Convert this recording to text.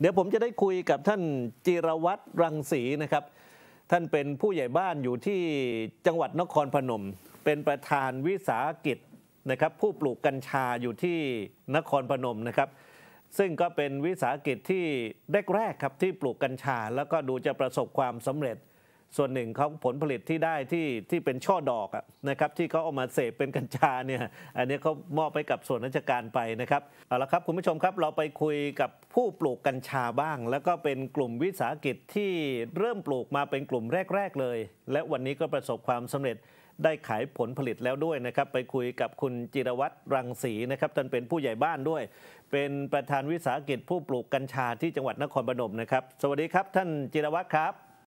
เดี๋ยวผมจะได้คุยกับท่านจิรวัตรรังสีนะครับ ท่านเป็นผู้ใหญ่บ้านอยู่ที่จังหวัดนครพนม เป็นประธานวิสาหกิจนะครับผู้ปลูกกัญชาอยู่ที่นครพนมนะครับ ซึ่งก็เป็นวิสาหกิจที่แรกๆครับที่ปลูกกัญชาแล้วก็ดูจะประสบความสำเร็จส่วนหนึ่งเขาผลผลิตที่ได้ที่ที่เป็นช่อดอกนะครับที่เขาเอามาเสพเป็นกัญชาเนี่ยอันนี้เขามอบไปกับส่วนราชการไปนะครับเอาละครับคุณผู้ชมครับเราไปคุยกับผู้ปลูกกัญชาบ้าง แล้วก็เป็นกลุ่มวิสาหกิจที่เริ่มปลูกมาเป็นกลุ่มแรกๆเลย และวันนี้ก็ประสบความสำเร็จได้ขายผลผลิตแล้วด้วยนะครับ ไปคุยกับคุณจิรวัตรรังสีนะครับท่านเป็นผู้ใหญ่บ้านด้วย เป็นประธานวิสาหกิจผู้ปลูกกัญชาที่จังหวัดนครปฐมนะครับสวัสดีครับท่านจิรวัตรครับ